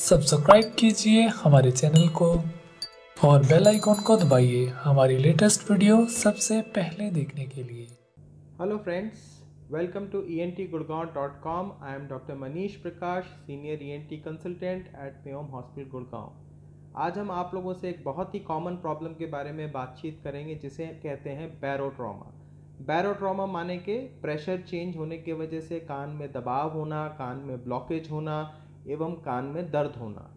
subscribe कीजिए हमारे channel को और बेल आइकॉन को दबाइए हमारी लेटेस्ट वीडियो सबसे पहले देखने के लिए hello friends welcome to T Welcome I am doctor Manish Prakash senior E N T consultant at Meom hospital Gurgaon आज हम आप लोगों से एक बहुत ही कॉमन प्रॉब्लम के बारे में बातचीत करेंगे जिसे कहते हैं बैरोट्रामा बैरोट्रामा माने के प्रेशर चेंज होने की वजह से कान में दबाव होना कान में ब्लॉकेज होना एवं कान में दर्द होना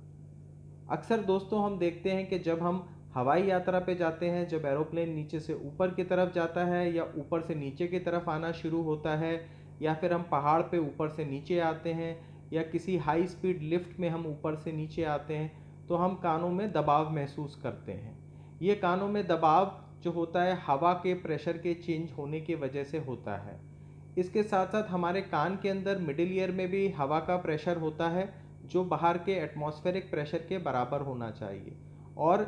अक्सर दोस्तों हम देखते हैं कि जब हम हवाई यात्रा पे जाते हैं जब एरोप्लेन नीचे से ऊपर की तरफ जाता है या ऊपर से नीचे की तरफ आना शुरू होता है या फिर हम पहाड़ पे ऊपर से नीचे आते हैं या किसी हाई स्पीड लिफ्ट में हम ऊपर से नीचे आते हैं तो हम कानों में दबाव महसूस करते हैं ये कानों में दबाव जो होता है हवा के प्रेशर के चेंज होने की वजह से होता है इसके साथ साथ हमारे कान के अंदर मिडिल ईयर में भी हवा का प्रेशर होता है जो बाहर के एटमॉस्फेरिक प्रेशर के बराबर होना चाहिए और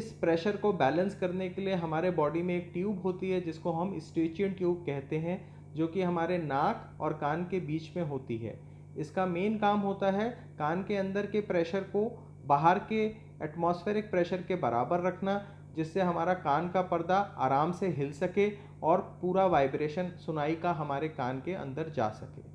इस प्रेशर को बैलेंस करने के लिए हमारे बॉडी में एक ट्यूब होती है जिसको हम स्टेचियन ट्यूब कहते हैं जो कि हमारे नाक और कान के बीच में होती है इसका मेन काम होता है कान के अंदर के प्रेशर को बाहर के एटमॉस्फेरिक प्रेशर के बराबर रखना जिससे हमारा कान का पर्दा आराम से हिल सके और पूरा वाइब्रेशन सुनाई का हमारे कान के अंदर जा सके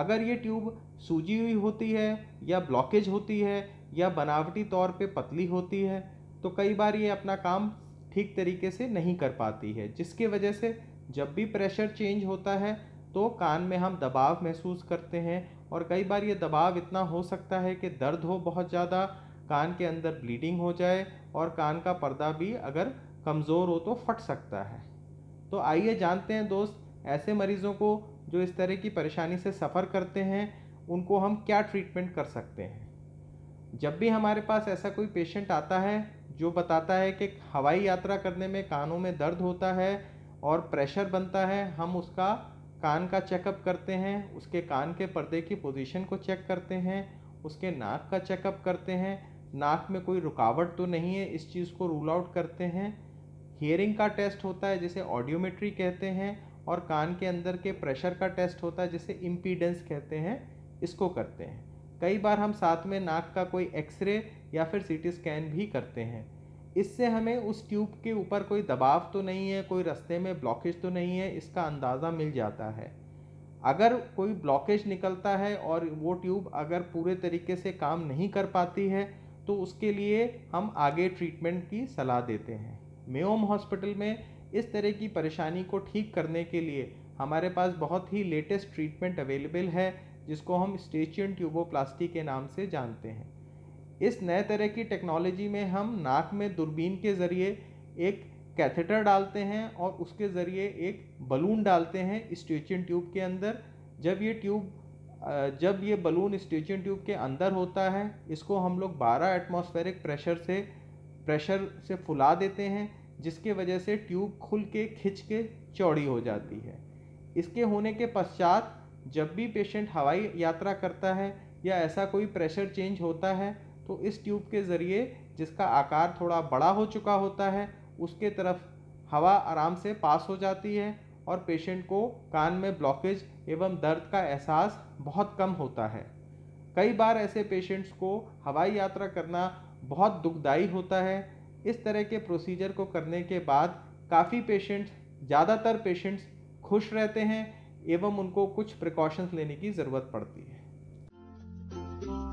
अगर ये ट्यूब सूजी हुई होती है या ब्लॉकेज होती है या बनावटी तौर पे पतली होती है तो कई बार ये अपना काम ठीक तरीके से नहीं कर पाती है जिसके वजह से जब भी प्रेशर चेंज होता है तो कान में हम दबाव महसूस करते हैं और कई बार ये दबाव इतना हो सकता है कि दर्द हो बहुत ज़्यादा कान के अंदर ब्लीडिंग हो जाए और कान का पर्दा भी अगर कमज़ोर हो तो फट सकता है तो आइए जानते हैं दोस्त ऐसे मरीज़ों को जो इस तरह की परेशानी से सफ़र करते हैं उनको हम क्या ट्रीटमेंट कर सकते हैं जब भी हमारे पास ऐसा कोई पेशेंट आता है जो बताता है कि हवाई यात्रा करने में कानों में दर्द होता है और प्रेशर बनता है हम उसका कान का चेकअप करते हैं उसके कान के पर्दे की पोजीशन को चेक करते हैं उसके नाक का चेकअप करते हैं नाक में कोई रुकावट तो नहीं है इस चीज़ को रूल आउट करते हैं हियरिंग का टेस्ट होता है जिसे ऑडियोमेट्री कहते हैं और कान के अंदर के प्रेशर का टेस्ट होता है जिसे इम्पीडेंस कहते हैं इसको करते हैं कई बार हम साथ में नाक का कोई एक्सरे या फिर सीटी स्कैन भी करते हैं इससे हमें उस ट्यूब के ऊपर कोई दबाव तो नहीं है कोई रास्ते में ब्लॉकेज तो नहीं है इसका अंदाज़ा मिल जाता है अगर कोई ब्लॉकेज निकलता है और वो ट्यूब अगर पूरे तरीके से काम नहीं कर पाती है तो उसके लिए हम आगे ट्रीटमेंट की सलाह देते हैं मेओम हॉस्पिटल में इस तरह की परेशानी को ठीक करने के लिए हमारे पास बहुत ही लेटेस्ट ट्रीटमेंट अवेलेबल है जिसको हम स्टेचियन ट्यूबोप्लास्टी के नाम से जानते हैं इस नए तरह की टेक्नोलॉजी में हम नाक में दूरबीन के ज़रिए एक कैथेटर डालते हैं और उसके ज़रिए एक बलून डालते हैं स्टेचियन ट्यूब के अंदर जब ये ट्यूब जब ये बलून स्टेशन ट्यूब के अंदर होता है इसको हम लोग 12 एटमॉस्फेरिक प्रेशर से प्रेशर से फुला देते हैं जिसके वजह से ट्यूब खुल के खिंच के चौड़ी हो जाती है इसके होने के पश्चात जब भी पेशेंट हवाई यात्रा करता है या ऐसा कोई प्रेशर चेंज होता है तो इस ट्यूब के ज़रिए जिसका आकार थोड़ा बड़ा हो चुका होता है उसके तरफ हवा आराम से पास हो जाती है और पेशेंट को कान में ब्लॉकेज एवं दर्द का एहसास बहुत कम होता है कई बार ऐसे पेशेंट्स को हवाई यात्रा करना बहुत दुखदायी होता है इस तरह के प्रोसीजर को करने के बाद काफ़ी पेशेंट्स ज़्यादातर पेशेंट्स खुश रहते हैं एवं उनको कुछ प्रिकॉशंस लेने की ज़रूरत पड़ती है